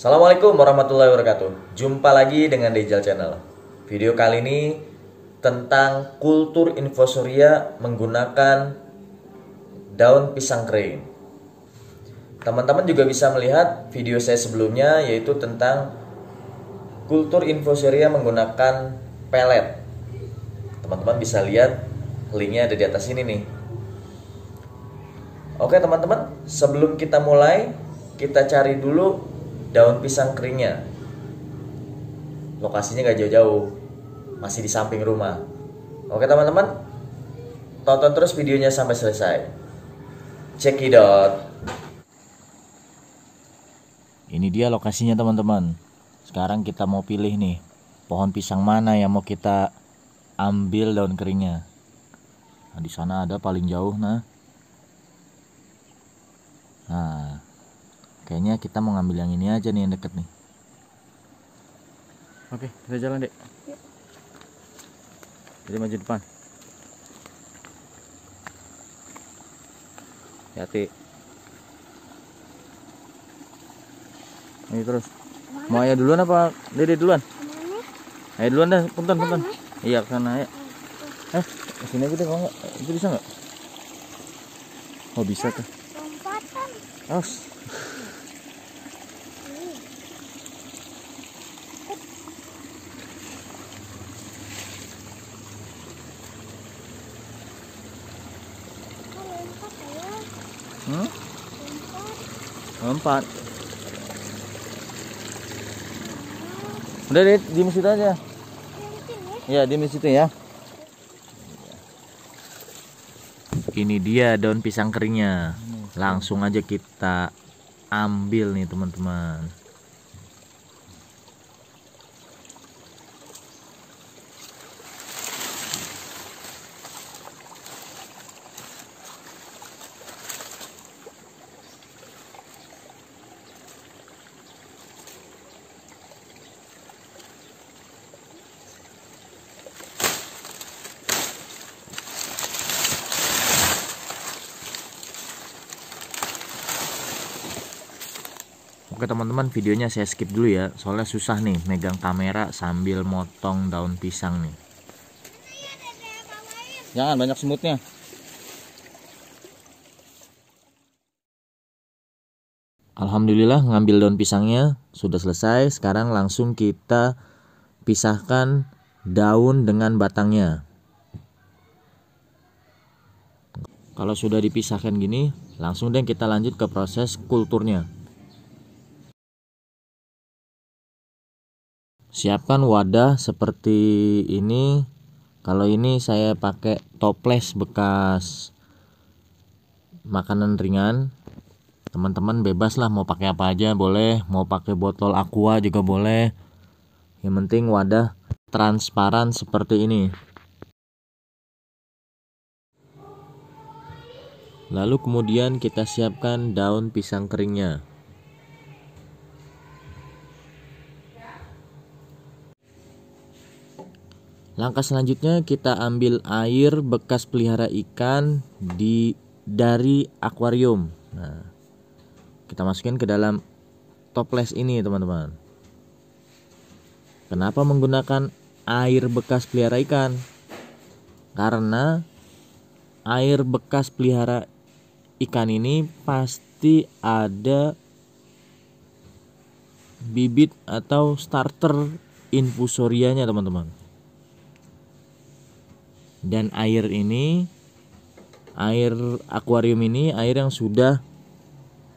Assalamualaikum warahmatullahi wabarakatuh. Jumpa lagi dengan Dejal Channel. Video kali ini tentang kultur infusoria menggunakan daun pisang kering. Teman-teman juga bisa melihat video saya sebelumnya yaitu tentang kultur infusoria menggunakan pelet. Teman-teman bisa lihat linknya ada di atas ini nih. Oke teman-teman, sebelum kita mulai, kita cari dulu daun pisang keringnya lokasinya gak jauh-jauh masih di samping rumah oke teman-teman tonton terus videonya sampai selesai cekidot ini dia lokasinya teman-teman sekarang kita mau pilih nih pohon pisang mana yang mau kita ambil daun keringnya nah, di sana ada paling jauh nah nah kayaknya kita mau ngambil yang ini aja nih yang deket nih oke kita jalan dek jadi maju depan hati ini terus mau ayah duluan apa dede duluan Ayo ayah duluan dah punten punten iya karena ya eh kesini aja deh kalau itu bisa nggak oh bisa tuh Os. Hmm? Empat. Udah deh, di situ aja. Ya, di situ ya. Ini dia daun pisang keringnya. Langsung aja kita ambil nih teman-teman. Oke teman-teman videonya saya skip dulu ya Soalnya susah nih megang kamera sambil motong daun pisang nih Jangan banyak semutnya Alhamdulillah ngambil daun pisangnya sudah selesai Sekarang langsung kita pisahkan daun dengan batangnya Kalau sudah dipisahkan gini langsung deh kita lanjut ke proses kulturnya siapkan wadah seperti ini kalau ini saya pakai toples bekas makanan ringan teman-teman bebas lah mau pakai apa aja boleh mau pakai botol aqua juga boleh yang penting wadah transparan seperti ini lalu kemudian kita siapkan daun pisang keringnya Langkah selanjutnya kita ambil air bekas pelihara ikan di dari akuarium. Nah, kita masukin ke dalam toples ini, teman-teman. Kenapa menggunakan air bekas pelihara ikan? Karena air bekas pelihara ikan ini pasti ada bibit atau starter infusorianya, teman-teman dan air ini air akuarium ini air yang sudah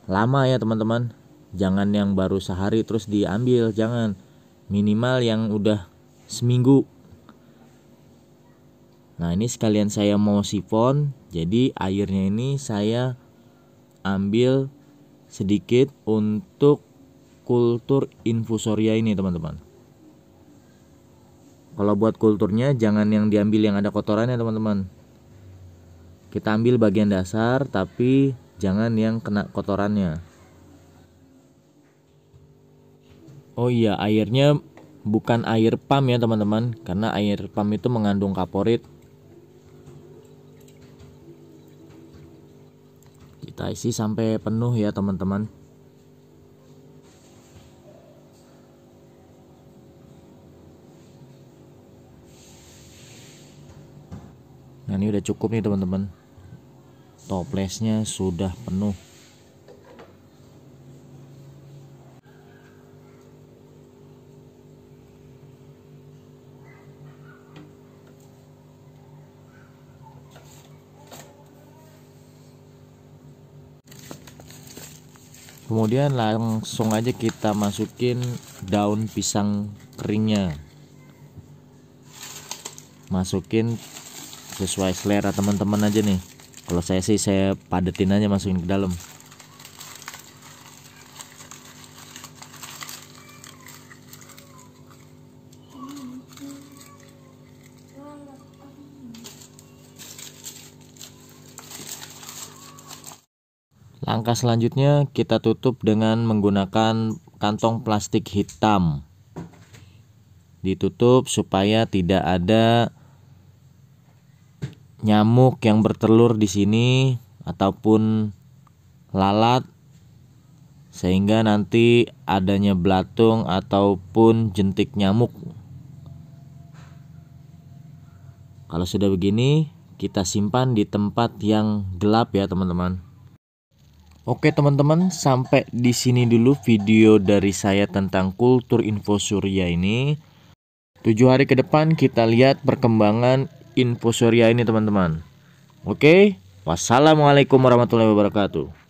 lama ya teman-teman jangan yang baru sehari terus diambil jangan minimal yang udah seminggu nah ini sekalian saya mau sifon jadi airnya ini saya ambil sedikit untuk kultur infusoria ini teman-teman kalau buat kulturnya jangan yang diambil yang ada kotorannya teman-teman. Kita ambil bagian dasar tapi jangan yang kena kotorannya. Oh iya, airnya bukan air pam ya teman-teman, karena air pam itu mengandung kaporit. Kita isi sampai penuh ya teman-teman. nah ini udah cukup nih teman-teman toplesnya sudah penuh kemudian langsung aja kita masukin daun pisang keringnya masukin sesuai selera teman-teman aja nih kalau saya sih saya padetin aja masukin ke dalam Langkah selanjutnya kita tutup dengan menggunakan kantong plastik hitam. Ditutup supaya tidak ada nyamuk yang bertelur di sini ataupun lalat sehingga nanti adanya belatung ataupun jentik nyamuk. Kalau sudah begini, kita simpan di tempat yang gelap ya teman-teman. Oke teman-teman, sampai di sini dulu video dari saya tentang kultur info surya ini. Tujuh hari ke depan kita lihat perkembangan infusoria ini teman-teman. Oke, wassalamualaikum warahmatullahi wabarakatuh.